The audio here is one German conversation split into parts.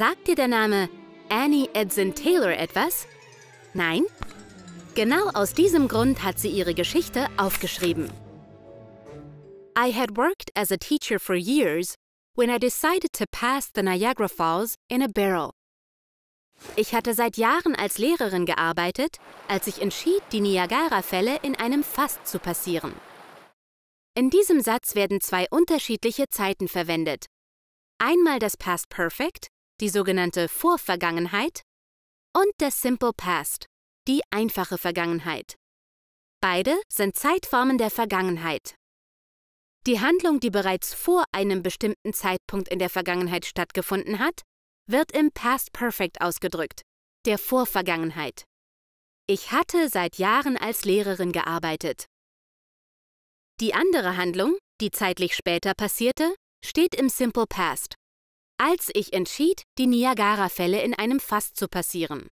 Sagt dir der Name Annie Edson Taylor etwas? Nein? Genau aus diesem Grund hat sie ihre Geschichte aufgeschrieben. I had worked as a teacher for years when I decided to pass the Niagara Falls in a barrel. Ich hatte seit Jahren als Lehrerin gearbeitet, als ich entschied, die Niagara-Fälle in einem Fass zu passieren. In diesem Satz werden zwei unterschiedliche Zeiten verwendet. Einmal das Past Perfect die sogenannte Vorvergangenheit, und der Simple Past, die einfache Vergangenheit. Beide sind Zeitformen der Vergangenheit. Die Handlung, die bereits vor einem bestimmten Zeitpunkt in der Vergangenheit stattgefunden hat, wird im Past Perfect ausgedrückt, der Vorvergangenheit. Ich hatte seit Jahren als Lehrerin gearbeitet. Die andere Handlung, die zeitlich später passierte, steht im Simple Past, als ich entschied, die Niagara-Fälle in einem Fass zu passieren.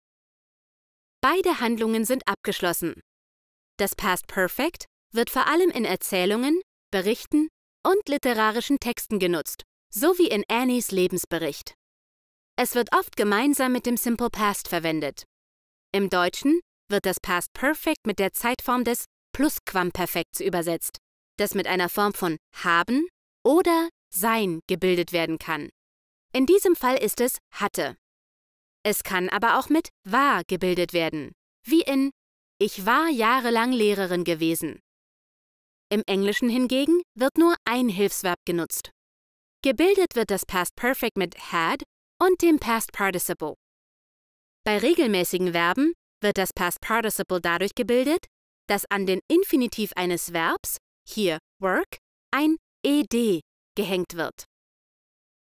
Beide Handlungen sind abgeschlossen. Das Past Perfect wird vor allem in Erzählungen, Berichten und literarischen Texten genutzt, sowie in Annies Lebensbericht. Es wird oft gemeinsam mit dem Simple Past verwendet. Im Deutschen wird das Past Perfect mit der Zeitform des Plusquamperfekts übersetzt, das mit einer Form von haben oder sein gebildet werden kann. In diesem Fall ist es hatte. Es kann aber auch mit war gebildet werden, wie in Ich war jahrelang Lehrerin gewesen. Im Englischen hingegen wird nur ein Hilfsverb genutzt. Gebildet wird das Past Perfect mit had und dem Past Participle. Bei regelmäßigen Verben wird das Past Participle dadurch gebildet, dass an den Infinitiv eines Verbs, hier work, ein ed gehängt wird.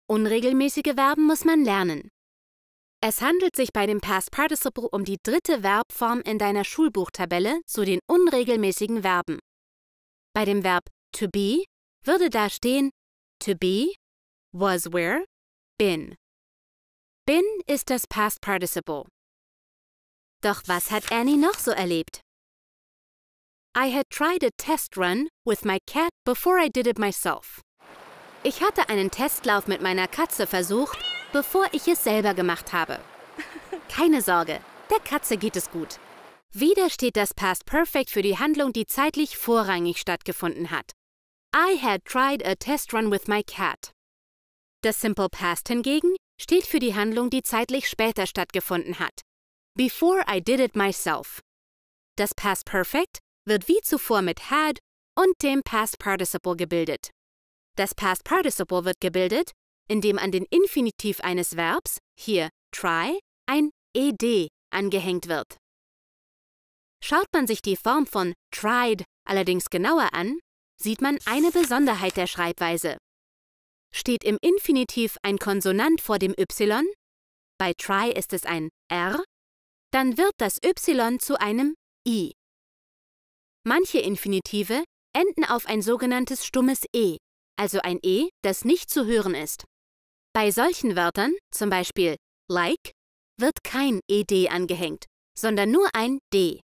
Unregelmäßige Verben muss man lernen. Es handelt sich bei dem Past Participle um die dritte Verbform in deiner Schulbuchtabelle zu den unregelmäßigen Verben. Bei dem Verb to be würde da stehen to be, was where, been. Been ist das Past Participle. Doch was hat Annie noch so erlebt? I had tried a test run with my cat before I did it myself. Ich hatte einen Testlauf mit meiner Katze versucht, bevor ich es selber gemacht habe. Keine Sorge, der Katze geht es gut. Wieder steht das Past Perfect für die Handlung, die zeitlich vorrangig stattgefunden hat. I had tried a test run with my cat. Das Simple Past hingegen steht für die Handlung, die zeitlich später stattgefunden hat. Before I did it myself. Das Past Perfect wird wie zuvor mit had und dem Past Participle gebildet. Das Past Participle wird gebildet, indem an den Infinitiv eines Verbs, hier try, ein ed angehängt wird. Schaut man sich die Form von tried allerdings genauer an, sieht man eine Besonderheit der Schreibweise. Steht im Infinitiv ein Konsonant vor dem y, bei try ist es ein r, dann wird das y zu einem i. Manche Infinitive enden auf ein sogenanntes stummes e also ein E, das nicht zu hören ist. Bei solchen Wörtern, zum Beispiel like, wird kein ED angehängt, sondern nur ein D.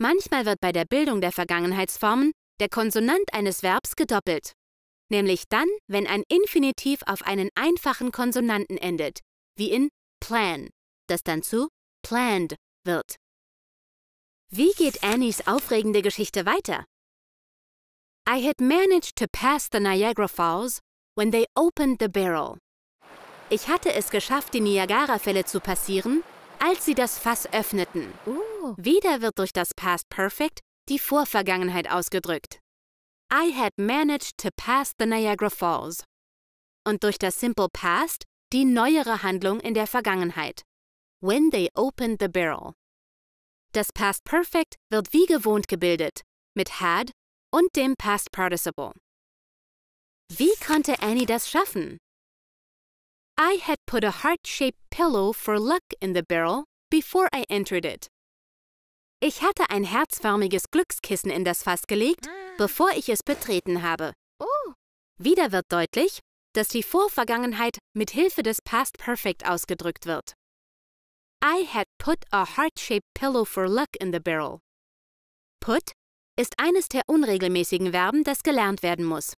Manchmal wird bei der Bildung der Vergangenheitsformen der Konsonant eines Verbs gedoppelt, nämlich dann, wenn ein Infinitiv auf einen einfachen Konsonanten endet, wie in plan, das dann zu planned wird. Wie geht Annies aufregende Geschichte weiter? I had managed to pass the Niagara Falls when they opened the barrel. Ich hatte es geschafft, die Niagara-Fälle zu passieren, als sie das Fass öffneten. Ooh. Wieder wird durch das Past Perfect die Vorvergangenheit ausgedrückt. I had managed to pass the Niagara Falls. Und durch das Simple Past die neuere Handlung in der Vergangenheit. When they opened the barrel. Das Past Perfect wird wie gewohnt gebildet, mit had und dem Past Participle. Wie konnte Annie das schaffen? I had put a heart-shaped pillow for luck in the barrel before I entered it. Ich hatte ein herzförmiges Glückskissen in das Fass gelegt, ah. bevor ich es betreten habe. Oh. Wieder wird deutlich, dass die Vorvergangenheit mit Hilfe des Past Perfect ausgedrückt wird. I had put a heart-shaped pillow for luck in the barrel. Put ist eines der unregelmäßigen Verben, das gelernt werden muss.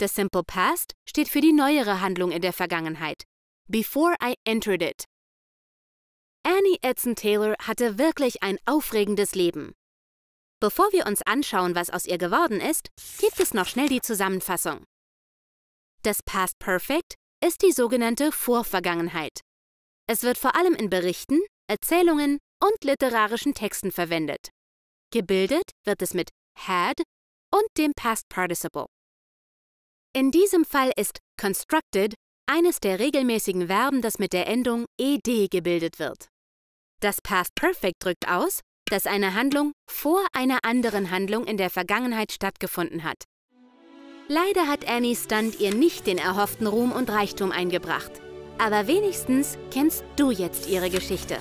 Das Simple Past steht für die neuere Handlung in der Vergangenheit. Before I entered it. Annie Edson Taylor hatte wirklich ein aufregendes Leben. Bevor wir uns anschauen, was aus ihr geworden ist, gibt es noch schnell die Zusammenfassung. Das Past Perfect ist die sogenannte Vorvergangenheit. Es wird vor allem in Berichten, Erzählungen und literarischen Texten verwendet. Gebildet wird es mit had und dem Past Participle. In diesem Fall ist constructed eines der regelmäßigen Verben, das mit der Endung ed gebildet wird. Das Past Perfect drückt aus, dass eine Handlung vor einer anderen Handlung in der Vergangenheit stattgefunden hat. Leider hat Annie Stunt ihr nicht den erhofften Ruhm und Reichtum eingebracht. Aber wenigstens kennst du jetzt ihre Geschichte.